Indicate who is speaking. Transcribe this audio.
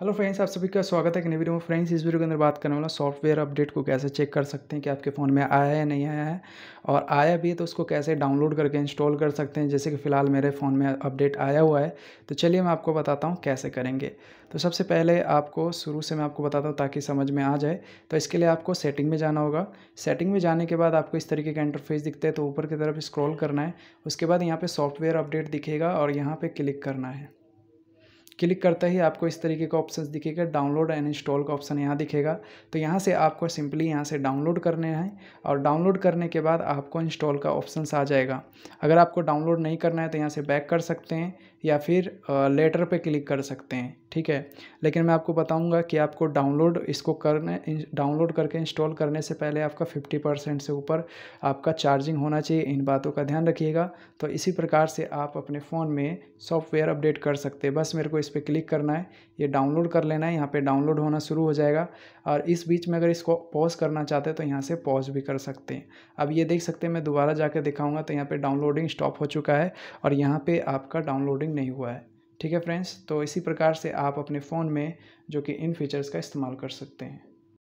Speaker 1: hello friends आप सभी का स्वागत है कि नई वीडियो में फ्रेंड्स इस वीडियो के अंदर बात करने वाला सॉफ्टवेयर अपडेट को कैसे चेक कर सकते हैं कि आपके फ़ोन में आया है नहीं आया है और आया भी है तो उसको कैसे डाउनलोड करके इंस्टॉल कर सकते हैं जैसे कि फ़िलहाल मेरे फ़ोन में अपडेट आया हुआ है तो चलिए मैं आपको बताता हूँ कैसे करेंगे तो सबसे पहले आपको शुरू से मैं आपको बताता हूँ ताकि समझ में आ जाए तो इसके लिए आपको सेटिंग में जाना होगा सेटिंग में जाने के बाद आपको इस तरीके का इंटरफेस दिखता है तो ऊपर की तरफ स्क्रॉल करना है उसके बाद यहाँ पर सॉफ्टवेयर अपडेट दिखेगा और यहाँ पर क्लिक करना है क्लिक करते ही आपको इस तरीके का ऑप्शन दिखेगा डाउनलोड एंड इंस्टॉल का ऑप्शन यहाँ दिखेगा तो यहाँ से आपको सिंपली यहाँ से डाउनलोड करने हैं और डाउनलोड करने के बाद आपको इंस्टॉल का ऑप्शन आ जाएगा अगर आपको डाउनलोड नहीं करना है तो यहाँ से बैक कर सकते हैं या फिर लेटर पे क्लिक कर सकते हैं ठीक है लेकिन मैं आपको बताऊंगा कि आपको डाउनलोड इसको करने डाउनलोड करके इंस्टॉल करने से पहले आपका 50 परसेंट से ऊपर आपका चार्जिंग होना चाहिए इन बातों का ध्यान रखिएगा तो इसी प्रकार से आप अपने फ़ोन में सॉफ्टवेयर अपडेट कर सकते हैं बस मेरे को इस इस पर क्लिक करना है ये डाउनलोड कर लेना है यहाँ पे डाउनलोड होना शुरू हो जाएगा और इस बीच में अगर इसको पॉज करना चाहते हैं तो यहाँ से पॉज भी कर सकते हैं अब ये देख सकते हैं मैं दोबारा जाकर दिखाऊँगा तो यहाँ पर डाउनलोडिंग स्टॉप हो चुका है और यहाँ पर आपका डाउनलोडिंग नहीं हुआ है ठीक है फ्रेंड्स तो इसी प्रकार से आप अपने फ़ोन में जो कि इन फीचर्स का इस्तेमाल कर सकते हैं